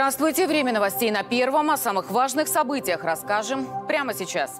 Здравствуйте. Время новостей на Первом. О самых важных событиях расскажем прямо сейчас.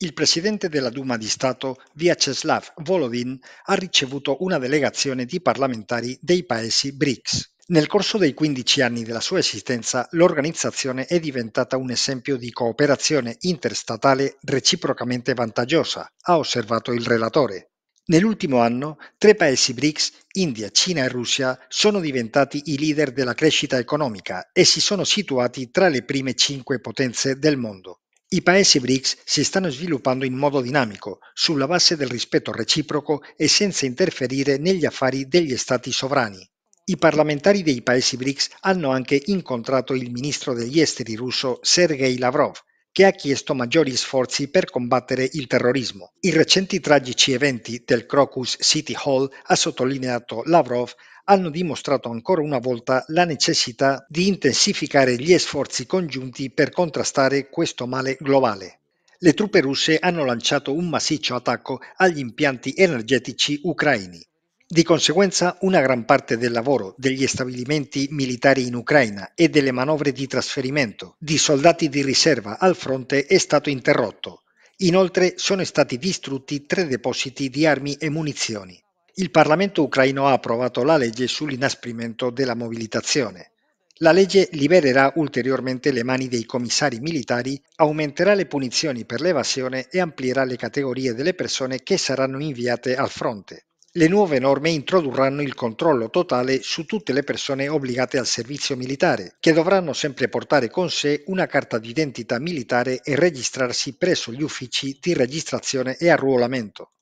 Il presidente della Duma di Stato, Vyacheslav Volodin, ha ricevuto una delegazione di parlamentari dei paesi BRICS. Nel corso dei 15 anni della sua esistenza, l'organizzazione è diventata un esempio di cooperazione interstatale reciprocamente vantaggiosa, ha osservato il relatore. Nell'ultimo anno tre paesi BRICS, India, Cina e Russia, sono diventati i leader della crescita economica e si sono situati tra le prime cinque potenze del mondo. I paesi BRICS si stanno sviluppando in modo dinamico, sulla base del rispetto reciproco e senza interferire negli affari degli stati sovrani. I parlamentari dei paesi BRICS hanno anche incontrato il ministro degli esteri russo Sergei Lavrov che ha chiesto maggiori sforzi per combattere il terrorismo. I recenti tragici eventi del Crocus City Hall, ha sottolineato Lavrov, hanno dimostrato ancora una volta la necessità di intensificare gli sforzi congiunti per contrastare questo male globale le truppe russe hanno lanciato un massiccio attacco agli impianti energetici ucraini. Di conseguenza una gran parte del lavoro degli stabilimenti militari in Ucraina e delle manovre di trasferimento di soldati di riserva al fronte è stato interrotto. Inoltre sono stati distrutti tre depositi di armi e munizioni. Il Parlamento ucraino ha approvato la legge sull'inasprimento della mobilitazione. La legge libererà ulteriormente le mani dei commissari militari, aumenterà le punizioni per l'evasione e amplierà le categorie delle persone che saranno inviate al fronte. Le nuove norme introdurranno il controllo totale su tutte le persone obbligate al servizio militare, che dovranno sempre portare con sé una carta d'identità militare e registrarsi presso gli uffici di registrazione e arruolamento.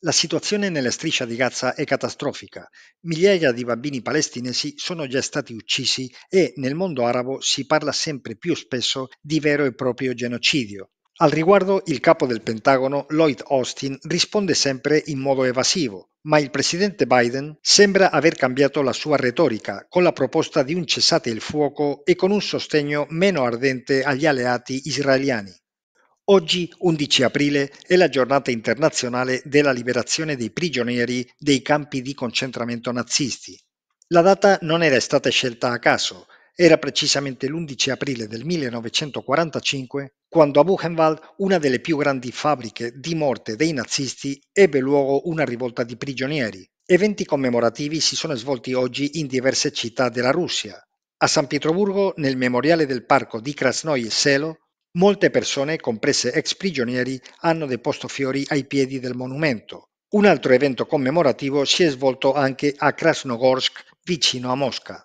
La situazione nella striscia di Gaza è catastrofica. Migliaia di bambini palestinesi sono già stati uccisi e nel mondo arabo si parla sempre più spesso di vero e proprio genocidio. Al riguardo il capo del Pentagono, Lloyd Austin, risponde sempre in modo evasivo, ma il presidente Biden sembra aver cambiato la sua retorica con la proposta di un cessate il fuoco e con un sostegno meno ardente agli alleati israeliani. Oggi, 11 aprile, è la giornata internazionale della liberazione dei prigionieri dei campi di concentramento nazisti. La data non era stata scelta a caso, era precisamente l'11 aprile del 1945 quando a Buchenwald, una delle più grandi fabbriche di morte dei nazisti, ebbe luogo una rivolta di prigionieri. Eventi commemorativi si sono svolti oggi in diverse città della Russia. A San Pietroburgo, nel memoriale del parco di Krasnoye Selo, molte persone, comprese ex prigionieri, hanno deposto fiori ai piedi del monumento. Un altro evento commemorativo si è svolto anche a Krasnogorsk, vicino a Mosca.